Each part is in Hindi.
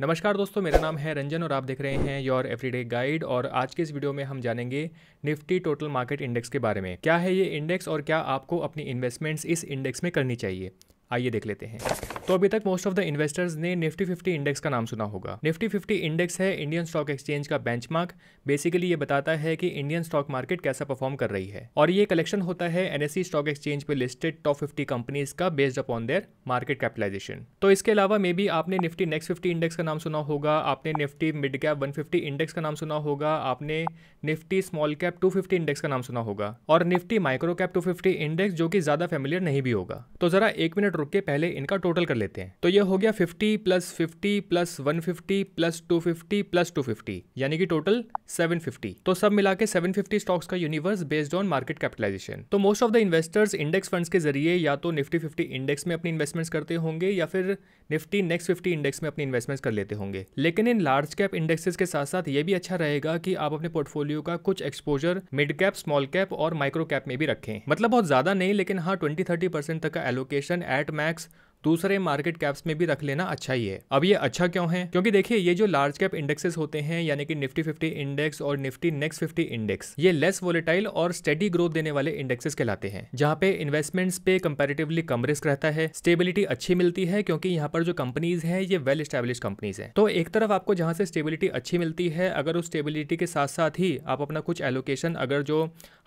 नमस्कार दोस्तों मेरा नाम है रंजन और आप देख रहे हैं योर एवरीडे गाइड और आज के इस वीडियो में हम जानेंगे निफ्टी टोटल मार्केट इंडेक्स के बारे में क्या है ये इंडेक्स और क्या आपको अपनी इन्वेस्टमेंट्स इस इंडेक्स में करनी चाहिए आइए देख लेते हैं तो अभी तक मोस्ट ऑफ द इन्वेस्टर्स ने निफ्टी 50 इंडेक्स का नाम सुना होगा निफ्टी 50 इंडेक्स है इंडियन स्टॉक एक्सचेंज का बेंचमार्क बेसिकली ये बताता है कि इंडियन स्टॉक मार्केट कैसा परफॉर्म कर रही है और ये कलेक्शन होता है एनएससी स्टॉक एक्सचेंज पे लिस्टेड टॉप 50 कंपनीज का based upon their market capitalization तो इसके अलावा मे बी आपने निफ्टी नेक्स्ट फिफ्टी इंडेक्स का नाम सुना होगा आपने Nifty mid cap one index का नाम सुना होगा आपने Nifty small cap two index का नाम सुना होगा और Nifty micro cap two index जो कि ज्यादा फेमिलियर नहीं भी होगा तो जरा एक मिनट मिनट रुक के पहले इनका टोटल कर लेते हैं तो ये हो गया 50 प्लस 50 प्लस 150 प्लस 250 प्लस 250 यानी कि टोटल 750 तो सब मिला के सेवन स्टॉक्स का universe based on market capitalization तो most of the investors index funds के जरिए या तो निफ्टी फिफ्टी इंडेक्स में अपनी इन्वेस्टमेंट्स करते होंगे या फिर निफ्टी नेक्स्ट फिफ्टी इंडेक्स में अपनी इन्वेस्टमेंट्स कर लेते होंगे लेकिन इन लार्ज कैप इंडेक्सेस के साथ साथ ये भी अच्छा रहेगा कि आप अपने पोर्टफोलियो का कुछ exposure mid cap small cap और माइक्रो कैप में भी रखें मतलब बहुत ज्यादा नहीं लेकिन हाँ ट्वेंटी थर्टी परसेंट तक का एलोकेशन एट at max दूसरे मार्केट कैप्स में भी रख लेना अच्छा ही है अब ये अच्छा क्यों है क्योंकि देखिए ये जो लार्ज कैप इंडेक्सेस होते हैं यानी कि निफ्टी फिफ्टी इंडेक्स और निफ्टी नेक्स्ट फिफ्टी इंडेक्स ये लेस वोलेटाइल और स्टडी ग्रोथ देने वाले इंडेक्सेस कहलाते हैं जहाँ पे इन्वेस्टमेंट्स पे कम्पेरेटिवली कम रिस्क रहता है स्टेबिलिटी अच्छी मिलती है क्योंकि यहाँ पर जो कंपनीज है ये वेल स्टेब्लिश कंपनीज है तो एक तरफ आपको जहाँ से स्टेबिलिटी अच्छी मिलती है अगर उस स्टेबिलिटी के साथ साथ ही आप अपना कुछ एलोकेशन अगर जो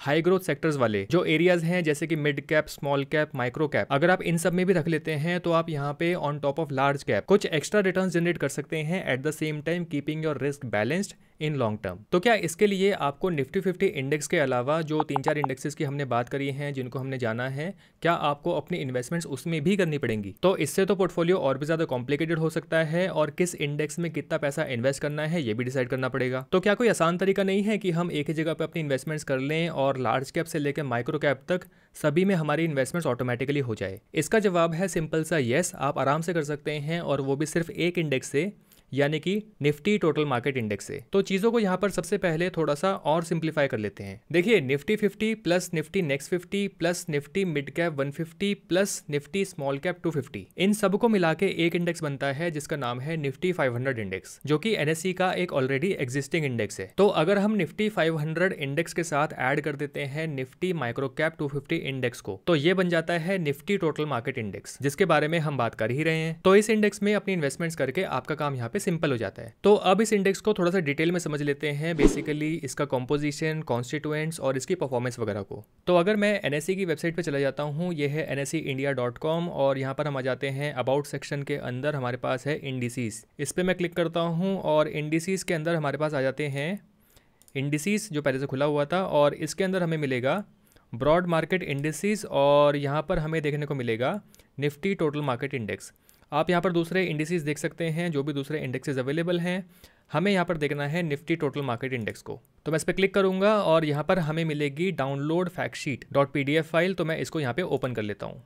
हाई ग्रोथ सेक्टर्स वाले जो एरियाज हैं जैसे कि mid cap small cap micro cap अगर आप इन सब में भी रख लेते हैं तो तो आप यहाँ पे on top of large cap कुछ एक्स्ट्रा रिटर्न जनरेट कर सकते हैं at the same time keeping your risk balanced in long term तो क्या इसके लिए आपको निफ्टी फिफ्टी इंडेक्स के अलावा जो तीन चार इंडेक्सेस की हमने बात करी है जिनको हमने जाना है क्या आपको अपनी इन्वेस्टमेंट्स उसमें भी करनी पड़ेंगी तो इससे तो पोर्टफोलियो और भी ज़्यादा कॉम्प्लिकेटेड हो सकता है और किस इंडेक्स में कितना पैसा इन्वेस्ट करना है ये भी डिसाइड करना पड़ेगा तो क्या कोई आसान तरीका नहीं है कि हम एक ही जगह पर अपनी इन्वेस्टमेंट्स कर लें और लार्ज कैप से लेकर माइक्रो कैप तक सभी में हमारी इन्वेस्टमेंट्स ऑटोमेटिकली हो जाए इसका जवाब है सिंपल सा येस आप आराम से कर सकते हैं और वो भी सिर्फ एक इंडेक्स से यानी कि निफ्टी टोटल मार्केट इंडेक्स से तो चीज़ों को यहाँ पर सबसे पहले थोड़ा सा और सिंप्लीफाई कर लेते हैं देखिए Nifty fifty plus Nifty next fifty plus Nifty mid cap one fifty plus Nifty small cap two fifty इन सबको मिला के एक इंडेक्स बनता है जिसका नाम है निफ्टी फाइव हंड्रेड इंडेक्स जो की एनएससी e का एक ऑलरेडी एग्जिस्टिंग इंडेक्स है तो अगर हम निफ्टी फाइव हंड्रेड इंडेक्स के साथ एड कर देते हैं Nifty micro cap two fifty index को तो ये बन जाता है निफ्टी टोटल मार्केट इंडेक्स जिसके बारे में हम बात कर ही रहे हैं तो इस इंडेक्स में अपनी इन्वेस्टमेंट्स करके आपका काम यहाँ पे पे सिंपल हो जाता है तो अब इस इंडेक्स को थोड़ा सा डिटेल में समझ लेते हैं बेसिकली इसका कॉम्पोजिशन कॉन्स्टिट्यूएंट्स और इसकी परफॉर्मेंस वगैरह को तो अगर मैं एन e की वेबसाइट पर चला जाता हूँ यह है एन इंडिया डॉट कॉम और यहाँ पर हम आ जाते हैं अबाउट सेक्शन के अंदर हमारे पास है इंडिसीज इस पर मैं क्लिक करता हूँ और इंडिसीज के अंदर हमारे पास आ जाते हैं इंडिसीज जो पहले से खुला हुआ था और इसके अंदर हमें मिलेगा ब्रॉड मार्केट इंडिसीज और यहाँ पर हमें देखने को मिलेगा निफ्टी टोटल मार्केट इंडेक्स आप यहाँ पर दूसरे इंडिसेस देख सकते हैं जो भी दूसरे इंडेक्सेस अवेलेबल हैं हमें यहाँ पर देखना है निफ्टी टोटल मार्केट इंडेक्स को तो मैं इस पर क्लिक करूँगा और यहाँ पर हमें मिलेगी download fact sheet dot P file तो मैं इसको यहाँ पर ओपन कर लेता हूँ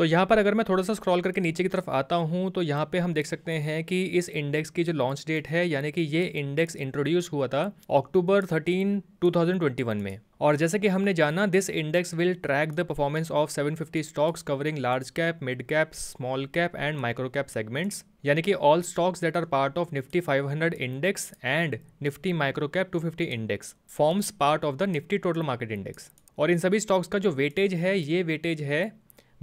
तो यहाँ पर अगर मैं थोड़ा सा स्क्रॉल करके नीचे की तरफ आता हूँ तो यहाँ पे हम देख सकते हैं कि इस इंडेक्स की जो लॉन्च डेट है यानी कि ये इंडेक्स इंट्रोड्यूस हुआ था अक्टूबर 13 2021 में और जैसे कि हमने जाना this index will track the performance of 750 stocks covering large cap mid cap small cap and micro cap segments यानी कि all stocks that are part of Nifty 500 index and Nifty micro cap 250 index forms part of the Nifty total market index और इन सभी स्टॉक्स का जो वेटेज है ये वेटेज है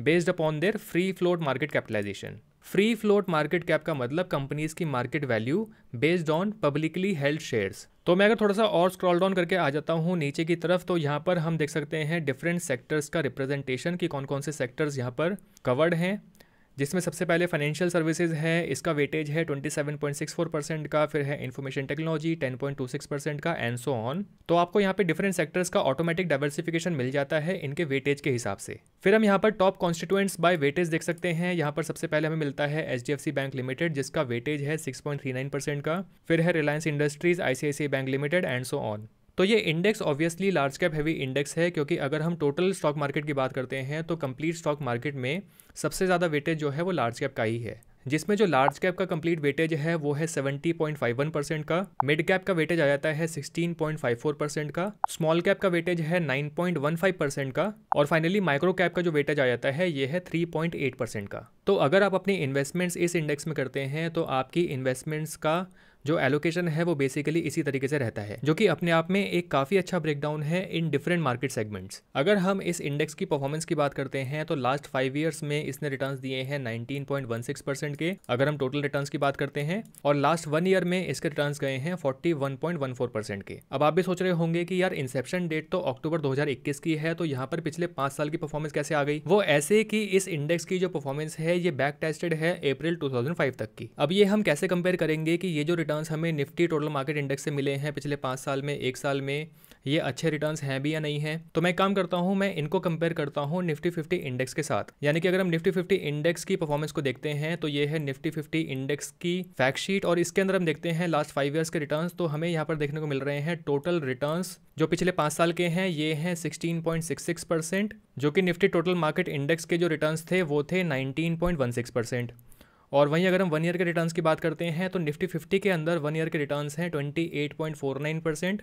based upon their free float market capitalization free float market cap का मतलब कंपनीज की market value based on publicly held shares तो मैं अगर थोड़ा सा और स्क्रॉल डाउन करके आ जाता हूँ नीचे की तरफ तो यहाँ पर हम देख सकते हैं डिफरेंट सेक्टर्स का रिप्रेजेंटेशन कि कौन कौन से सेक्टर्स यहाँ पर कवर्ड हैं जिसमें सबसे पहले फाइनेंशियल सर्विसेज है इसका वेटेज है 27.64 परसेंट का फिर है इन्फॉर्मेशन टेक्नोलॉजी 10.26 परसेंट का एंड सो ऑन तो आपको यहाँ पे डिफरेंट सेक्टर्स का ऑटोमेटिक डाइवर्सिफिकेशन मिल जाता है इनके वेटेज के हिसाब से फिर हम यहाँ पर टॉप कॉन्स्टिट्यूएंट्स बाय वेटेज देख सकते हैं यहाँ पर सबसे पहले हमें मिलता है एच बैंक लिमिटेड जिसका वेटेज है सिक्स का फिर है Reliance Industries ICICI bank limited and so on तो ये index obviously large cap heavy index है क्योंकि अगर हम टोटल स्टॉक मार्केट की बात करते हैं तो कंप्लीट स्टॉक मार्केट में सबसे ज़्यादा वेटेज जो है वो लार्ज कैप का ही है जिसमें जो लार्ज कैप का कंप्लीट वेटेज है वो है 70.51 परसेंट का मिड कैप का वेटेज आ जाता है 16.54 परसेंट का स्मॉल कैप का वेटेज है 9.15 परसेंट का और फाइनली माइक्रो कैप का जो वेटेज आ जाता है ये है 3.8 परसेंट का तो अगर आप अपनी इन्वेस्टमेंट्स इस इंडेक्स में करते हैं तो आपकी इन्वेस्टमेंट्स का जो एलोकेशन है वो बेसिकली इसी तरीके से रहता है जो कि अपने आप में एक काफ़ी अच्छा ब्रेकडाउन है इन डिफरेंट मार्केट सेगमेंट्स अगर हम इस इंडेक्स की परफॉर्मेंस की बात करते हैं तो लास्ट फाइव ईयर्स में इसने रिटर्न दिए हैं नाइनटीन के अगर हम टोटल रिटर्न की बात करते हैं और लास्ट वन ईयर में इसके रिटर्न गए हैं फोर्टी परसेंट के अब आप भी सोच रहे होंगे कि यार इंसेप्शन डेट तो अक्टूबर दो की है तो यहाँ पर पिछले पांच साल की परफॉर्मेंस कैसे आ गई वो ऐसे की इस इंडेक्स की जो परफॉर्मेंस है ये बैक टेस्टेड है अप्रैल 2005 तक की अब ये हम कैसे कंपेयर करेंगे कि ये जो रिटर्न रिटर्न्स हमें निफ्टी टोटल मार्केट इंडेक्स से मिले हैं पिछले पाँच साल में एक साल में ये अच्छे रिटर्न्स हैं भी या नहीं है तो मैं काम करता हूँ मैं इनको कंपेयर करता हूँ निफ्टी फिफ्टी इंडेक्स के साथ यानी कि अगर हम निफ्टी फिफ्टी इंडेक्स की परफॉर्मेंस को देखते हैं तो ये है निफ्टी फिफ्टी इंडेक्स की फैक्शीट और इसके अंदर हम देखते हैं लास्ट फाइव ईयर्स के रिटर्न तो हमें यहाँ पर देखने को मिल रहे हैं टोटल रिटर्न जो पिछले पाँच साल के हैं ये हैं सिक्सटीन जो कि निफ्टी टोटल मार्केट इंडेक्स के जो रिटर्न थे वो थे नाइनटीन और वहीं अगर हम वन ईयर के रिटर्न्स की बात करते हैं तो निफ्टी फिफ्टी के अंदर वन ईयर के रिटर्न्स हैं twenty eight point four nine percent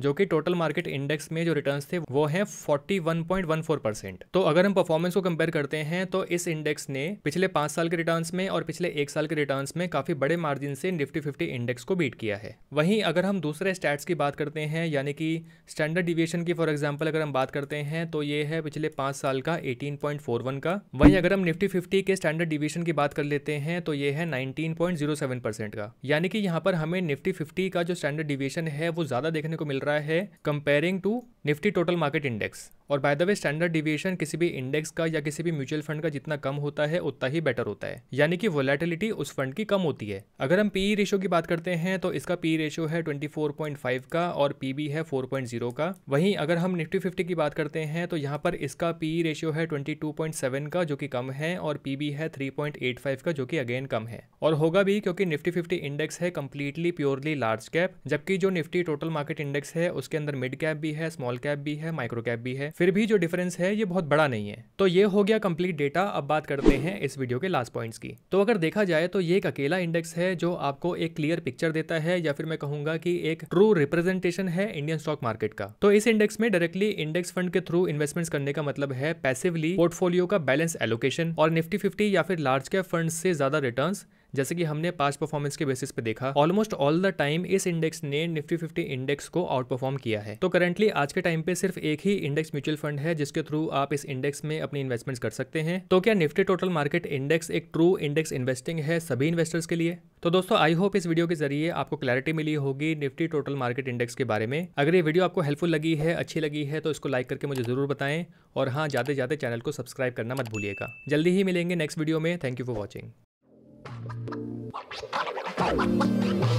जो कि टोटल मार्केट इंडेक्स में जो रिटर्न थे वो है 41.14 परसेंट तो अगर हम परफॉर्मेंस को कंपेयर करते हैं तो इस इंडेक्स ने पिछले पांच साल के रिटर्न में और पिछले एक साल के रिटर्न में काफी बड़े मार्जिन से निफ्टी फिफ्टी इंडेक्स को बीट किया है वहीं अगर हम दूसरे स्टैट्स की बात करते हैं यानी कि स्टैंडर्ड डिविएशन की फॉर एग्जाम्पल अगर हम बात करते हैं तो ये है पिछले पांच साल का 18.41 का वहीं अगर हम निफ्टी फिफ्टी के स्टैंडर्ड डिविएशन की बात कर लेते हैं तो ये है 19.07 परसेंट का यानी कि यहाँ पर हमें निफ्टी फिफ्टी का जो स्टैंडर्ड डिविएशन है वो ज्यादा देखने को मिल रहा है comparing to Nifty total market index और by the way standard deviation किसी भी इंडेक्स का या किसी भी म्यूचुअल फंड का जितना कम होता है उतना ही बेटर होता है यानी कि वोलेटिलिटी उस फंड की कम होती है अगर हम पीई रेशियो e की बात करते हैं तो इसका पीई रेशियो e है 24.5 का और पीबी है 4.0 का वहीं अगर हम निफ्टी फिफ्टी की बात करते हैं तो यहाँ पर इसका पीई रेशियो e है ट्वेंटी का जो की कम है और पीबी है थ्री का जो की अगेन कम है और होगा भी क्योंकि निफ्टी फिफ्टी इंडेक्स है कम्प्लीटली प्योरली लार्ज कैप जबकि जो निफ्टी टोटल मार्केट इंडेक्स है उसके अंदर मिड कैप भी है स्मॉल स्मॉल कैप भी है माइक्रो कैप भी है फिर भी जो डिफरेंस है ये बहुत बड़ा नहीं है तो ये हो गया कंप्लीट डेटा अब बात करते हैं इस वीडियो के लास्ट पॉइंट्स की तो अगर देखा जाए तो ये एक अकेला इंडेक्स है जो आपको एक क्लियर पिक्चर देता है या फिर मैं कहूंगा कि एक ट्रू रिप्रेजेंटेशन है इंडियन स्टॉक मार्केट का तो इस इंडेक्स में डायरेक्टली इंडेक्स फंड के थ्रू इन्वेस्टमेंट करने का मतलब है पैसिवली पोर्टफोलियो का बैलेंस एलोकेशन और निफ्टी फिफ्टी या फिर लार्ज कैप फंड से ज्यादा रिटर्न जैसे कि हमने पास्ट परफॉर्मेंस के बेसिस पे देखा ऑलमोस्ट ऑल द टाइम इस इंडेक्स ने निफ्टी फिफ्टी इंडेक्स को आउट परफॉर्म किया है तो करंटली आज के टाइम पे सिर्फ एक ही इंडेक्स म्यूचुअल फंड है जिसके थ्रू आप इस इंडेक्स में अपनी इन्वेस्टमेंट कर सकते हैं तो क्या निफ्टी टोटल मार्केट इंडेक्स एक ट्रू इंडेक्स इन्वेस्टिंग है सभी इन्वेस्टर्स के लिए तो दोस्तों आई होप इस वीडियो के जरिए आपको क्लैरिटी मिली होगी निफ्टी टोटल मार्केट इंडेक्स के बारे में अगर ये वीडियो आपको हेल्पफुल लगी है अच्छी लगी है तो इसको लाइक करके मुझे जरूर बताएं और हाँ ज्यादा ज्यादा चैनल को सब्सक्राइब करना मत भूलिएगा जल्दी ही मिलेंगे नेक्स्ट वीडियो में thank you for watching Ha ha ha ha ha!